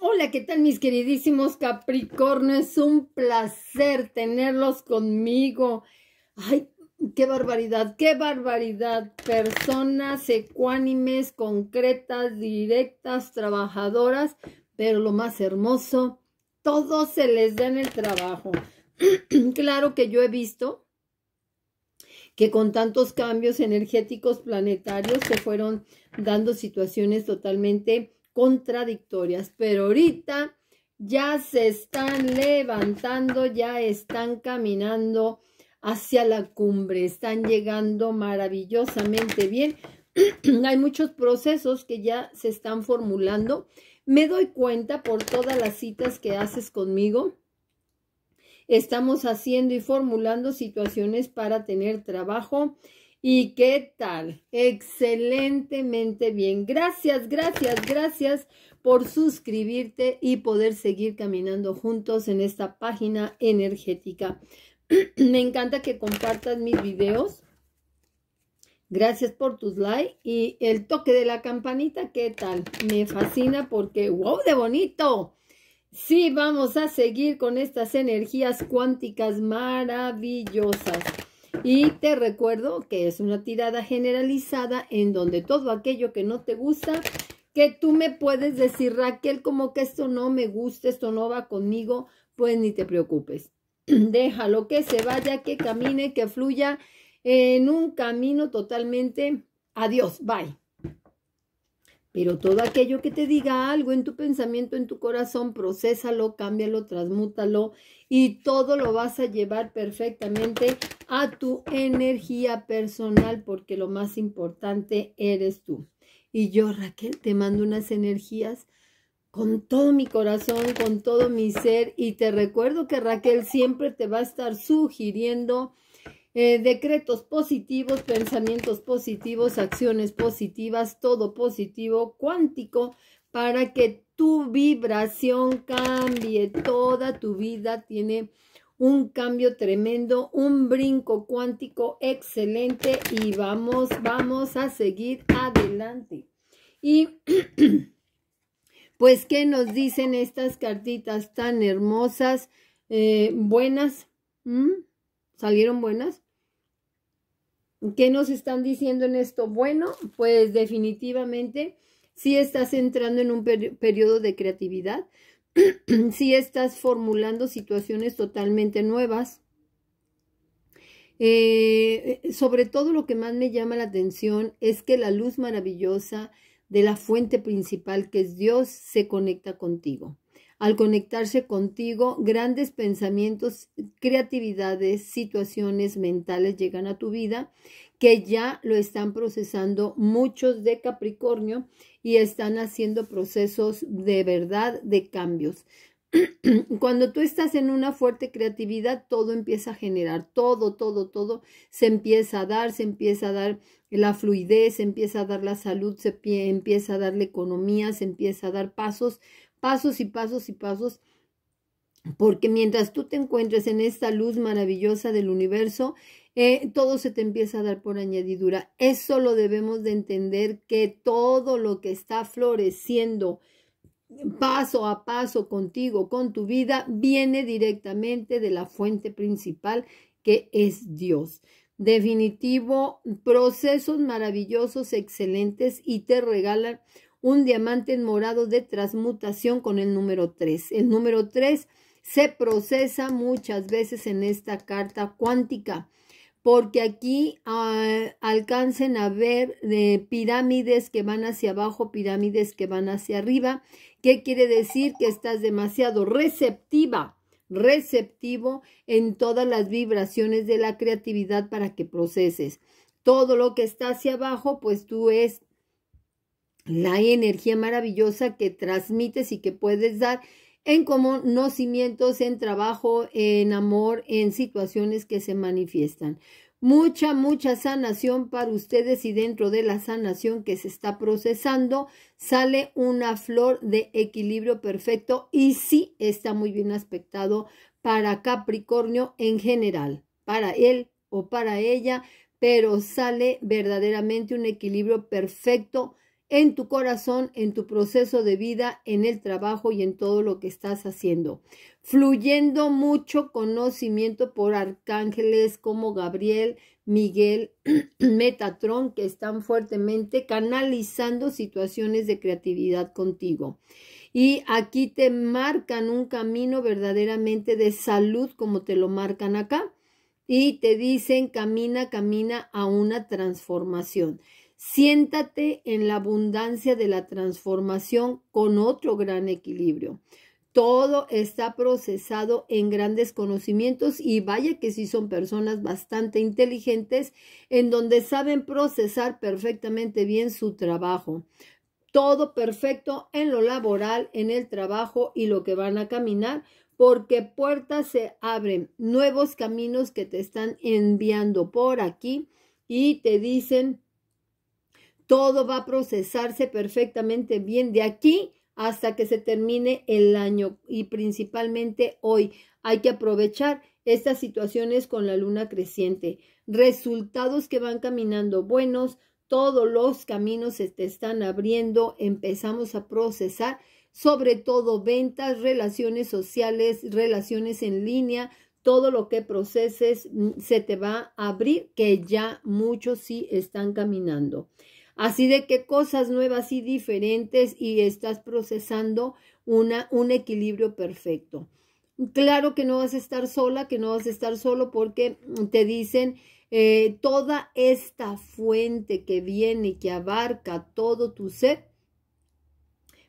Hola, ¿qué tal mis queridísimos Capricornio? Es un placer tenerlos conmigo. Ay, qué barbaridad, qué barbaridad. Personas ecuánimes, concretas, directas, trabajadoras, pero lo más hermoso, todos se les da en el trabajo. claro que yo he visto que con tantos cambios energéticos planetarios se fueron dando situaciones totalmente contradictorias, pero ahorita ya se están levantando, ya están caminando hacia la cumbre, están llegando maravillosamente bien. Hay muchos procesos que ya se están formulando. Me doy cuenta por todas las citas que haces conmigo. Estamos haciendo y formulando situaciones para tener trabajo ¿Y qué tal? Excelentemente bien. Gracias, gracias, gracias por suscribirte y poder seguir caminando juntos en esta página energética. Me encanta que compartas mis videos. Gracias por tus likes y el toque de la campanita, ¿qué tal? Me fascina porque, wow, de bonito. Sí, vamos a seguir con estas energías cuánticas maravillosas. Y te recuerdo que es una tirada generalizada en donde todo aquello que no te gusta, que tú me puedes decir, Raquel, como que esto no me gusta, esto no va conmigo, pues ni te preocupes. Déjalo que se vaya, que camine, que fluya en un camino totalmente. Adiós, bye. Pero todo aquello que te diga algo en tu pensamiento, en tu corazón, procésalo, cámbialo, transmútalo y todo lo vas a llevar perfectamente a tu energía personal porque lo más importante eres tú. Y yo, Raquel, te mando unas energías con todo mi corazón, con todo mi ser y te recuerdo que Raquel siempre te va a estar sugiriendo eh, decretos positivos, pensamientos positivos, acciones positivas, todo positivo, cuántico, para que tu vibración cambie. Toda tu vida tiene un cambio tremendo, un brinco cuántico excelente y vamos, vamos a seguir adelante. Y pues, ¿qué nos dicen estas cartitas tan hermosas, eh, buenas? ¿Mm? ¿Salieron buenas? ¿Qué nos están diciendo en esto? Bueno, pues definitivamente si estás entrando en un periodo de creatividad, si estás formulando situaciones totalmente nuevas. Eh, sobre todo lo que más me llama la atención es que la luz maravillosa de la fuente principal que es Dios se conecta contigo al conectarse contigo, grandes pensamientos, creatividades, situaciones mentales llegan a tu vida que ya lo están procesando muchos de Capricornio y están haciendo procesos de verdad de cambios. Cuando tú estás en una fuerte creatividad, todo empieza a generar, todo, todo, todo se empieza a dar, se empieza a dar la fluidez, se empieza a dar la salud, se empieza a dar la economía, se empieza a dar pasos pasos y pasos y pasos, porque mientras tú te encuentres en esta luz maravillosa del universo, eh, todo se te empieza a dar por añadidura. Eso lo debemos de entender que todo lo que está floreciendo, paso a paso contigo, con tu vida, viene directamente de la fuente principal que es Dios. Definitivo, procesos maravillosos, excelentes y te regalan un diamante morado de transmutación con el número 3. El número 3 se procesa muchas veces en esta carta cuántica, porque aquí ah, alcancen a ver de pirámides que van hacia abajo, pirámides que van hacia arriba. ¿Qué quiere decir? Que estás demasiado receptiva receptivo en todas las vibraciones de la creatividad para que proceses. Todo lo que está hacia abajo, pues tú es la energía maravillosa que transmites y que puedes dar en conocimientos, en trabajo, en amor, en situaciones que se manifiestan. Mucha, mucha sanación para ustedes y dentro de la sanación que se está procesando sale una flor de equilibrio perfecto y sí está muy bien aspectado para Capricornio en general, para él o para ella, pero sale verdaderamente un equilibrio perfecto en tu corazón, en tu proceso de vida, en el trabajo y en todo lo que estás haciendo. Fluyendo mucho conocimiento por arcángeles como Gabriel, Miguel, Metatron, que están fuertemente canalizando situaciones de creatividad contigo. Y aquí te marcan un camino verdaderamente de salud como te lo marcan acá. Y te dicen, camina, camina a una transformación. Siéntate en la abundancia de la transformación con otro gran equilibrio. Todo está procesado en grandes conocimientos y vaya que sí son personas bastante inteligentes en donde saben procesar perfectamente bien su trabajo todo perfecto en lo laboral, en el trabajo y lo que van a caminar, porque puertas se abren, nuevos caminos que te están enviando por aquí y te dicen todo va a procesarse perfectamente bien de aquí hasta que se termine el año y principalmente hoy. Hay que aprovechar estas situaciones con la luna creciente. Resultados que van caminando buenos, todos los caminos se te están abriendo, empezamos a procesar sobre todo ventas, relaciones sociales, relaciones en línea, todo lo que proceses mm, se te va a abrir, que ya muchos sí están caminando. Así de que cosas nuevas y diferentes y estás procesando una, un equilibrio perfecto. Claro que no vas a estar sola, que no vas a estar solo porque te dicen eh, toda esta fuente que viene y que abarca todo tu ser,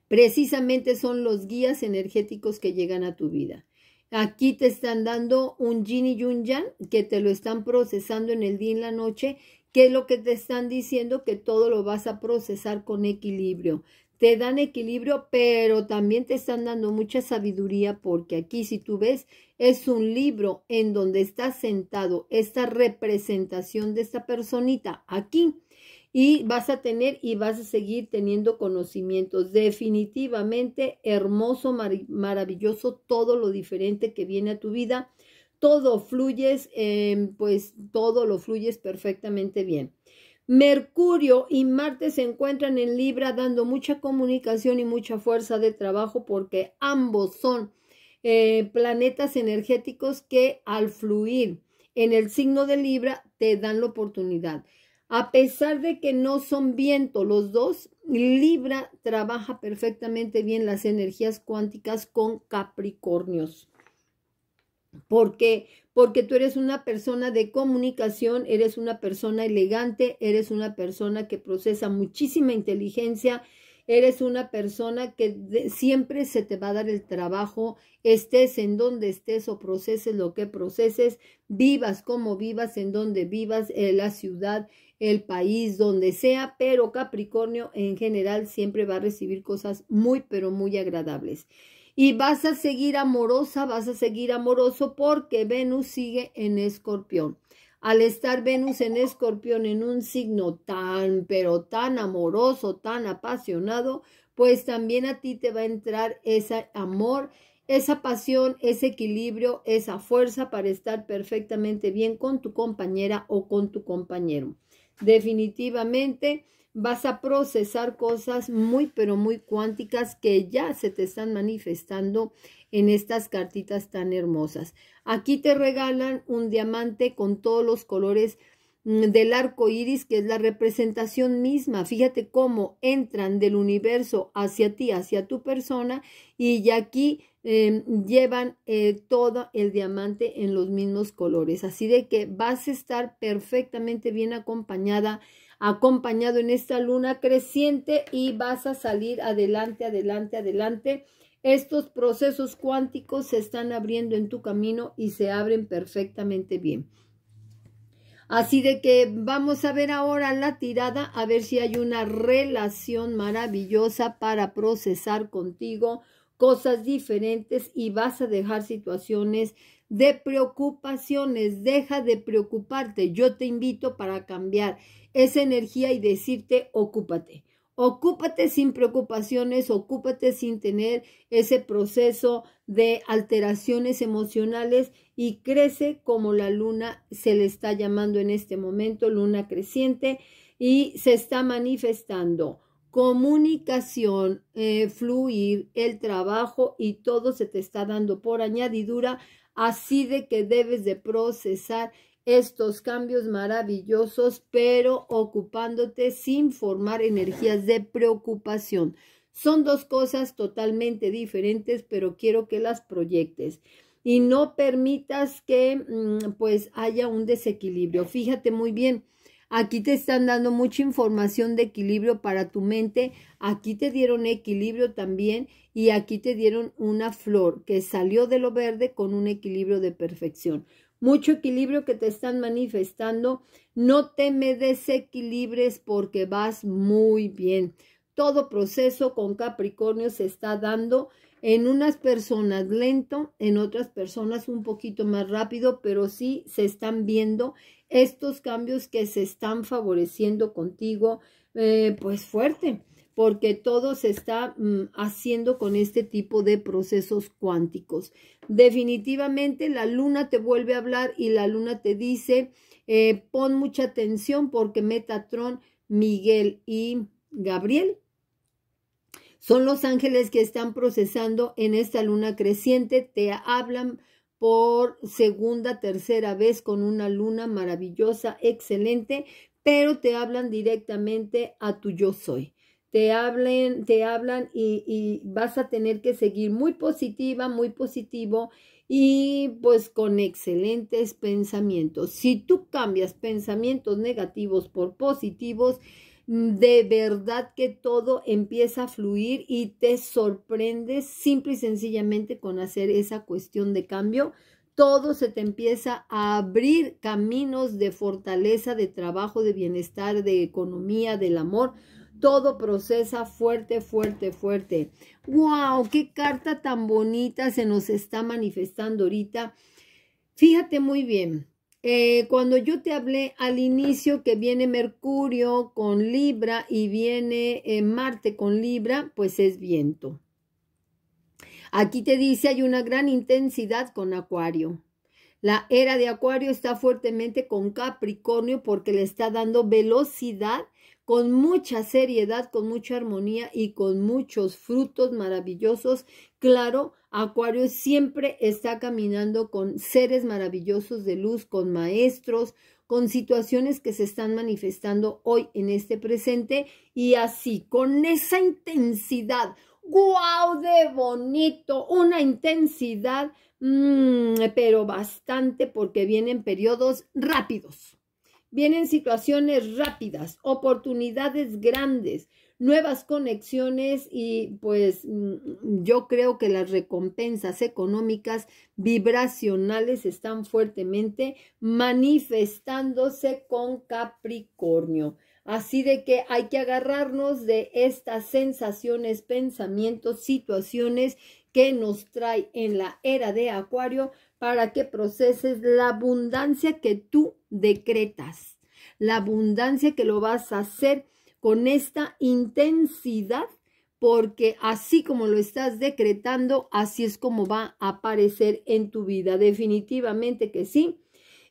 precisamente son los guías energéticos que llegan a tu vida. Aquí te están dando un yin y un yang que te lo están procesando en el día y en la noche ¿Qué es lo que te están diciendo? Que todo lo vas a procesar con equilibrio. Te dan equilibrio, pero también te están dando mucha sabiduría porque aquí, si tú ves, es un libro en donde está sentado esta representación de esta personita aquí y vas a tener y vas a seguir teniendo conocimientos. Definitivamente hermoso, maravilloso todo lo diferente que viene a tu vida todo fluyes, em, pues todo lo fluyes perfectamente bien. Mercurio y Marte se encuentran en Libra dando mucha comunicación y mucha fuerza de trabajo porque ambos son eh, planetas energéticos que al fluir en el signo de Libra te dan la oportunidad. A pesar de que no son viento los dos, Libra trabaja perfectamente bien las energías cuánticas con Capricornios porque porque tú eres una persona de comunicación, eres una persona elegante, eres una persona que procesa muchísima inteligencia, eres una persona que siempre se te va a dar el trabajo, estés en donde estés o proceses lo que proceses, vivas como vivas, en donde vivas, eh, la ciudad, el país, donde sea, pero Capricornio en general siempre va a recibir cosas muy, pero muy agradables. Y vas a seguir amorosa, vas a seguir amoroso porque Venus sigue en escorpión. Al estar Venus en escorpión en un signo tan, pero tan amoroso, tan apasionado, pues también a ti te va a entrar ese amor, esa pasión, ese equilibrio, esa fuerza para estar perfectamente bien con tu compañera o con tu compañero. Definitivamente vas a procesar cosas muy, pero muy cuánticas que ya se te están manifestando en estas cartitas tan hermosas. Aquí te regalan un diamante con todos los colores mm, del arco iris, que es la representación misma. Fíjate cómo entran del universo hacia ti, hacia tu persona, y aquí em, llevan eh, todo el diamante en los mismos colores. Así de que vas a estar perfectamente bien acompañada acompañado en esta luna creciente y vas a salir adelante, adelante, adelante. Estos procesos cuánticos se están abriendo en tu camino y se abren perfectamente bien. Así de que vamos a ver ahora la tirada, a ver si hay una relación maravillosa para procesar contigo cosas diferentes y vas a dejar situaciones de preocupaciones. Deja de preocuparte. Yo te invito para cambiar esa energía y decirte, ocúpate. Ocúpate sin preocupaciones, ocúpate sin tener ese proceso de alteraciones emocionales y crece como la luna se le está llamando en este momento, luna creciente, y se está manifestando comunicación, eh, fluir, el trabajo y todo se te está dando por añadidura, así de que debes de procesar estos cambios maravillosos, pero ocupándote sin formar energías de preocupación. Son dos cosas totalmente diferentes, pero quiero que las proyectes y no permitas que mm, pues haya un desequilibrio. Fíjate muy bien. Aquí te están dando mucha información de equilibrio para tu mente. Aquí te dieron equilibrio también y aquí te dieron una flor que salió de lo verde con un equilibrio de perfección mucho equilibrio que te están manifestando. No te me desequilibres porque vas muy bien. Todo proceso con Capricornio se está dando en unas personas lento, en otras personas un poquito más rápido, pero sí se están viendo estos cambios que se están favoreciendo contigo, eh, pues fuerte porque todo se está mm, haciendo con este tipo de procesos cuánticos. Definitivamente la luna te vuelve a hablar y la luna te dice, eh, pon mucha atención porque Metatron, Miguel y Gabriel son los ángeles que están procesando en esta luna creciente, te hablan por segunda, tercera vez con una luna maravillosa, excelente, pero te hablan directamente a tu yo soy te hablen, te hablan y, y, vas a tener que seguir muy positiva, muy positivo y pues con excelentes pensamientos. Si tú cambias pensamientos negativos por positivos, mm, de verdad que todo empieza a fluir y te sorprendes simple y sencillamente con hacer esa cuestión de cambio. Todo se te empieza a abrir caminos de fortaleza, de trabajo, de bienestar, de economía, del amor todo procesa fuerte, fuerte, fuerte. ¡Wow! ¡Qué carta tan bonita se nos está manifestando ahorita! Fíjate muy bien. Eh, cuando yo te hablé al inicio que viene Mercurio con Libra y viene eh, Marte con Libra, pues es viento. Aquí te dice hay una gran intensidad con Acuario. La era de Acuario está fuertemente con Capricornio porque le está dando velocidad con mucha seriedad, con mucha armonía y con muchos frutos maravillosos. Claro, Acuario siempre está caminando con seres maravillosos de luz, con maestros, con situaciones que se están manifestando hoy en este presente y así, con esa intensidad. ¡Guau! ¡De bonito! Una intensidad, mm, pero bastante porque vienen periodos rápidos. Vienen situaciones rápidas, oportunidades grandes, nuevas conexiones y pues mm, yo creo que las recompensas económicas vibracionales están fuertemente manifestándose con Capricornio. Así de que hay que agarrarnos de estas sensaciones, pensamientos, situaciones que nos trae en la era de Acuario para que proceses la abundancia que tú decretas, la abundancia que lo vas a hacer con esta intensidad, porque así como lo estás decretando, así es como va a aparecer en tu vida. Definitivamente que sí.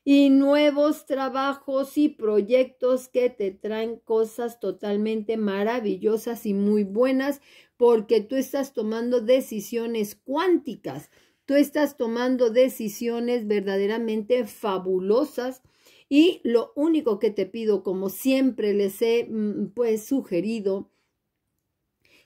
Y nuevos trabajos y proyectos que te traen cosas totalmente maravillosas y muy buenas, porque tú estás tomando decisiones cuánticas tú estás tomando decisiones verdaderamente fabulosas y lo único que te pido, como siempre les he mm, pues sugerido,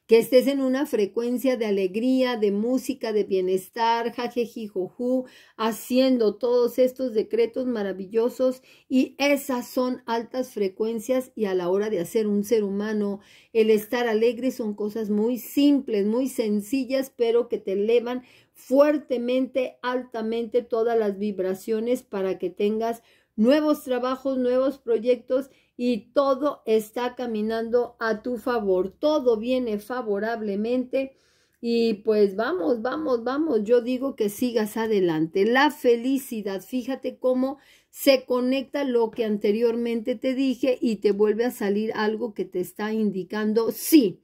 que estés en una frecuencia de alegría, de música, de bienestar, joju, haciendo todos estos decretos maravillosos y esas son altas frecuencias y a la hora de hacer un ser humano, el estar alegre son cosas muy simples, muy sencillas, pero que te elevan fuertemente, altamente todas las vibraciones para que tengas nuevos trabajos, nuevos proyectos y todo está caminando a tu favor, todo viene favorablemente y pues vamos, vamos, vamos, yo digo que sigas adelante. La felicidad, fíjate cómo se conecta lo que anteriormente te dije y te vuelve a salir algo que te está indicando, sí,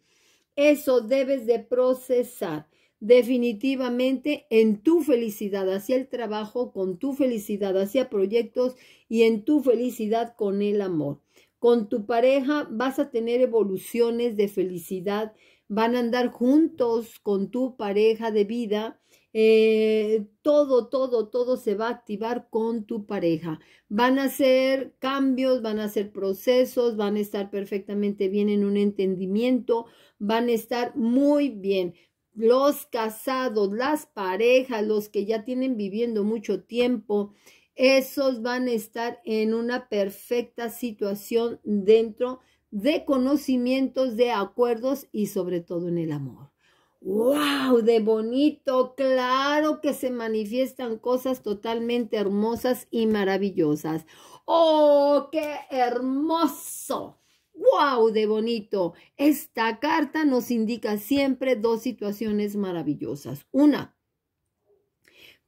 eso debes de procesar definitivamente en tu felicidad hacia el trabajo, con tu felicidad hacia proyectos y en tu felicidad con el amor. Con tu pareja vas a tener evoluciones de felicidad, van a andar juntos con tu pareja de vida. Eh, todo, todo, todo se va a activar con tu pareja. Van a hacer cambios, van a ser procesos, van a estar perfectamente bien en un entendimiento, van a estar muy bien los casados, las parejas, los que ya tienen viviendo mucho tiempo, esos van a estar en una perfecta situación dentro de conocimientos, de acuerdos y sobre todo en el amor. ¡Wow! De bonito, claro que se manifiestan cosas totalmente hermosas y maravillosas. ¡Oh, qué hermoso! ¡Wow! De bonito. Esta carta nos indica siempre dos situaciones maravillosas. Una,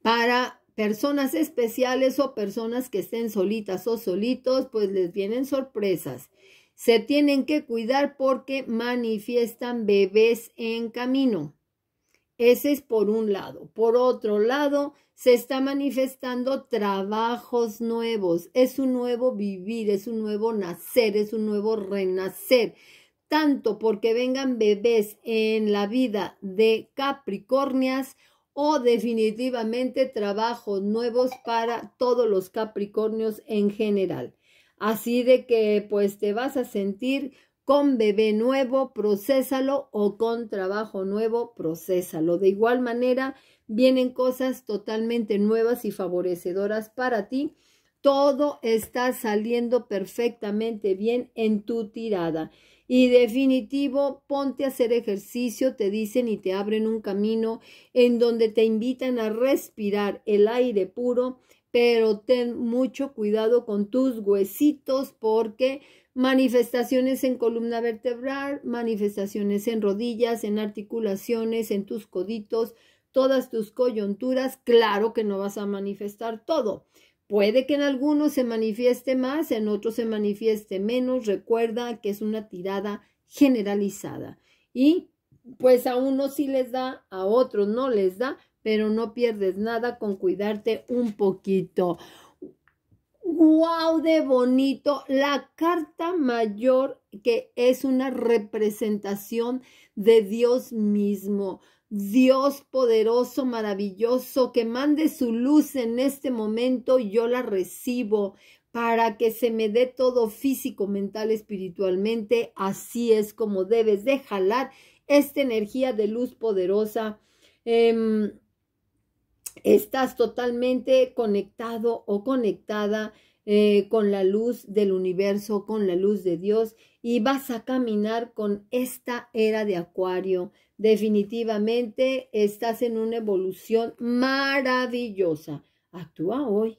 para personas especiales o personas que estén solitas o solitos, pues les vienen sorpresas. Se tienen que cuidar porque manifiestan bebés en camino. Ese es por un lado. Por otro lado, se está manifestando trabajos nuevos. Es un nuevo vivir, es un nuevo nacer, es un nuevo renacer. Tanto porque vengan bebés en la vida de Capricornias o definitivamente trabajos nuevos para todos los Capricornios en general. Así de que pues te vas a sentir con bebé nuevo, procésalo o con trabajo nuevo, procésalo. De igual manera, vienen cosas totalmente nuevas y favorecedoras para ti. Todo está saliendo perfectamente bien en tu tirada. Y definitivo, ponte a hacer ejercicio, te dicen y te abren un camino en donde te invitan a respirar el aire puro, pero ten mucho cuidado con tus huesitos porque manifestaciones en columna vertebral, manifestaciones en rodillas, en articulaciones, en tus coditos, todas tus coyunturas, claro que no vas a manifestar todo, Puede que en algunos se manifieste más, en otros se manifieste menos. Recuerda que es una tirada generalizada. Y pues a unos sí les da, a otros no les da, pero no pierdes nada con cuidarte un poquito. ¡Wow! De bonito. La carta mayor que es una representación de Dios mismo Dios poderoso, maravilloso, que mande su luz en este momento, yo la recibo para que se me dé todo físico, mental, espiritualmente. Así es como debes de jalar esta energía de luz poderosa. Em, estás totalmente conectado o conectada eh, con la luz del universo, con la luz de Dios y vas a caminar con esta era de acuario Definitivamente estás en una evolución maravillosa. Actúa hoy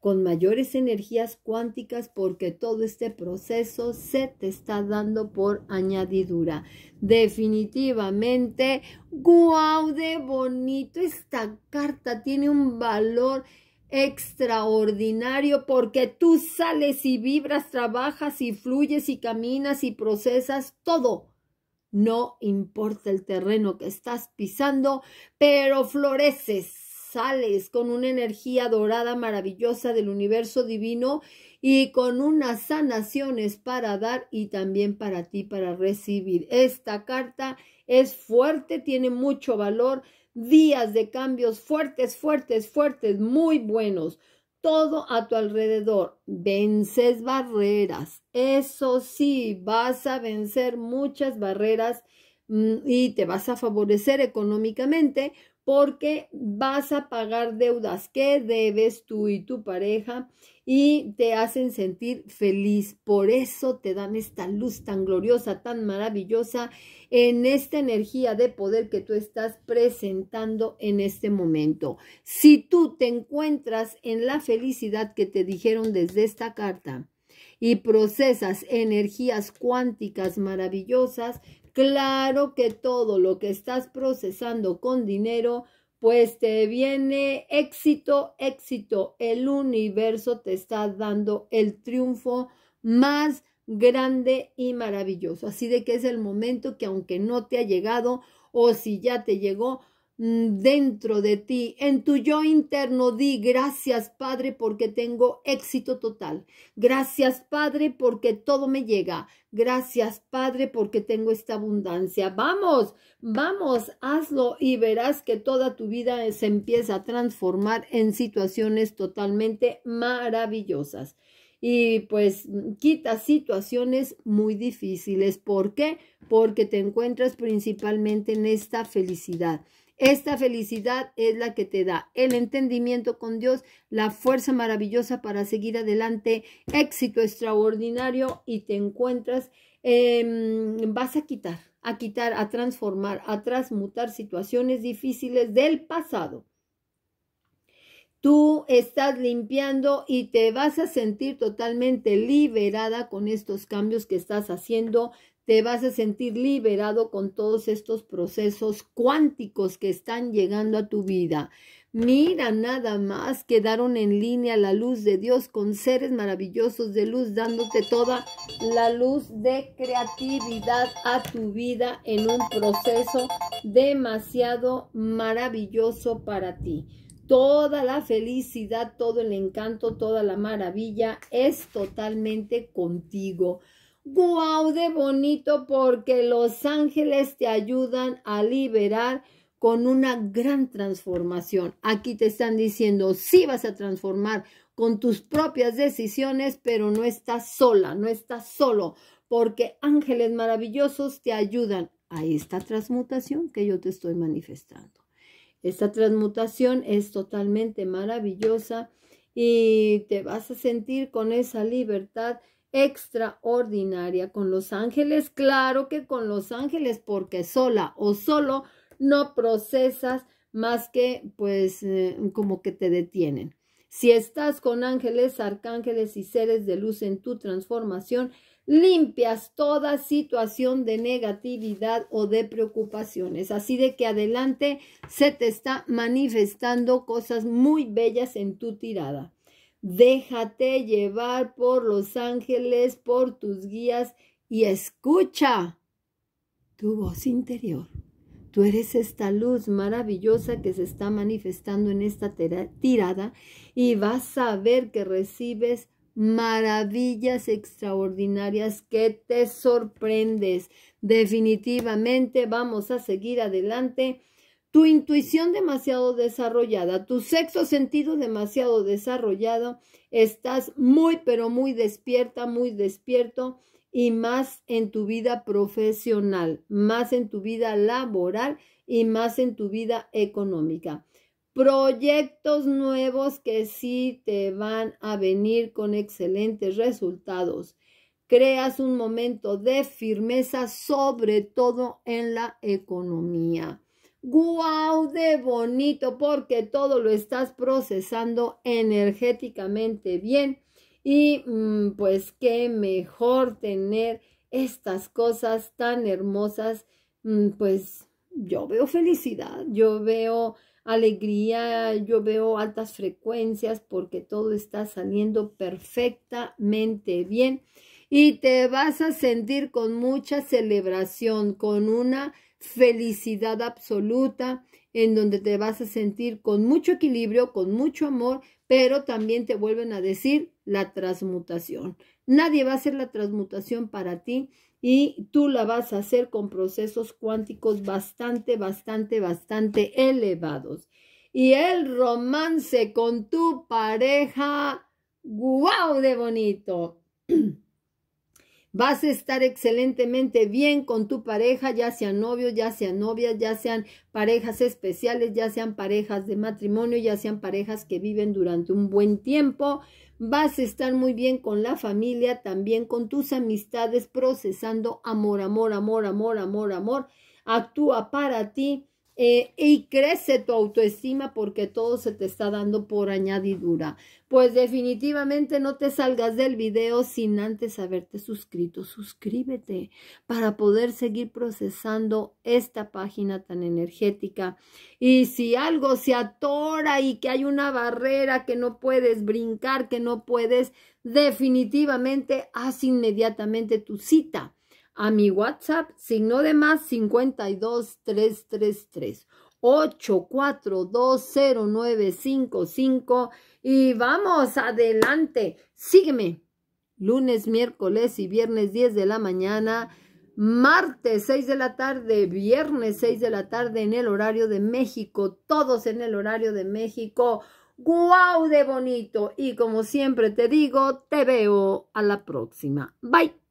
con mayores energías cuánticas porque todo este proceso se te está dando por añadidura. Definitivamente, guau, de bonito. Esta carta tiene un valor extraordinario porque tú sales y vibras, trabajas y fluyes y caminas y procesas todo no importa el terreno que estás pisando, pero floreces, sales con una energía dorada maravillosa del universo divino y con unas sanaciones para dar y también para ti, para recibir. Esta carta es fuerte, tiene mucho valor, días de cambios fuertes, fuertes, fuertes, muy buenos todo a tu alrededor. Vences barreras. Eso sí, vas a vencer muchas barreras mm, y te vas a favorecer económicamente porque vas a pagar deudas que debes tú y tu pareja y te hacen sentir feliz. Por eso te dan esta luz tan gloriosa, tan maravillosa en esta energía de poder que tú estás presentando en este momento. Si tú te encuentras en la felicidad que te dijeron desde esta carta, y procesas energías cuánticas maravillosas, claro que todo lo que estás procesando con dinero pues te viene éxito, éxito. El universo te está dando el triunfo más grande y maravilloso. Así de que es el momento que aunque no te ha llegado o si ya te llegó, Mm, dentro de ti, en tu yo interno, di gracias Padre porque tengo éxito total. Gracias Padre porque todo me llega. Gracias Padre porque tengo esta abundancia. Vamos, vamos, hazlo y verás que toda tu vida se empieza a transformar en situaciones totalmente maravillosas. Y pues quita situaciones muy difíciles. ¿Por qué? Porque te encuentras principalmente en esta felicidad. Esta felicidad es la que te da el entendimiento con Dios, la fuerza maravillosa para seguir adelante, éxito extraordinario y te encuentras, em, vas a quitar, a quitar, a transformar, a transmutar situaciones difíciles del pasado. Tú estás limpiando y te vas a sentir totalmente liberada con estos cambios que estás haciendo te vas a sentir liberado con todos estos procesos cuánticos que están llegando a tu vida. Mira nada más, quedaron en línea la luz de Dios con seres maravillosos de luz, dándote toda la luz de creatividad a tu vida en un proceso demasiado maravilloso para ti. Toda la felicidad, todo el encanto, toda la maravilla es totalmente contigo. ¡Guau de bonito! Porque los ángeles te ayudan a liberar con una gran transformación. Aquí te están diciendo, sí vas a transformar con tus propias decisiones, pero no estás sola, no estás solo, porque ángeles maravillosos te ayudan a esta transmutación que yo te estoy manifestando. Esta transmutación es totalmente maravillosa y te vas a sentir con esa libertad extraordinaria con los ángeles, claro que con los ángeles, porque sola o solo no procesas más que pues eh, como que te detienen. Si estás con ángeles, arcángeles y seres de luz en tu transformación, limpias toda situación de negatividad o de preocupaciones. Así de que adelante se te está manifestando cosas muy bellas en tu tirada déjate llevar por los ángeles, por tus guías y escucha tu voz interior. Tú eres esta luz maravillosa que se está manifestando en esta tirada y vas a ver que recibes maravillas extraordinarias que te sorprendes. Definitivamente vamos a seguir adelante tu intuición demasiado desarrollada, tu sexo sentido demasiado desarrollado, estás muy, pero muy despierta, muy despierto y más en tu vida profesional, más en tu vida laboral y más en tu vida económica. Proyectos nuevos que sí te van a venir con excelentes resultados. Creas un momento de firmeza, sobre todo en la economía ¡Guau de bonito! Porque todo lo estás procesando energéticamente bien. Y mm, pues qué mejor tener estas cosas tan hermosas. Mm, pues yo veo felicidad, yo veo alegría, yo veo altas frecuencias porque todo está saliendo perfectamente bien y te vas a sentir con mucha celebración, con una felicidad absoluta, en donde te vas a sentir con mucho equilibrio, con mucho amor, pero también te vuelven a decir la transmutación. Nadie va a hacer la transmutación para ti y tú la vas a hacer con procesos cuánticos bastante, bastante, bastante elevados. Y el romance con tu pareja, guau de bonito. Vas a estar excelentemente bien con tu pareja, ya sean novios, ya sean novias, ya sean parejas especiales, ya sean parejas de matrimonio, ya sean parejas que viven durante un buen tiempo. Vas a estar muy bien con la familia, también con tus amistades, procesando amor, amor, amor, amor, amor, amor. Actúa para ti eh, y crece tu autoestima porque todo se te está dando por añadidura. Pues definitivamente no te salgas del video sin antes haberte suscrito. Suscríbete para poder seguir procesando esta página tan energética. Y si algo se atora y que hay una barrera que no puedes brincar, que no puedes, definitivamente haz inmediatamente tu cita a mi WhatsApp, signo de más 52333. 8420955 y vamos adelante. Sígueme. Lunes, miércoles y viernes 10 de la mañana, martes 6 de la tarde, viernes 6 de la tarde en el horario de México, todos en el horario de México. ¡Guau de bonito! Y como siempre te digo, te veo a la próxima. Bye.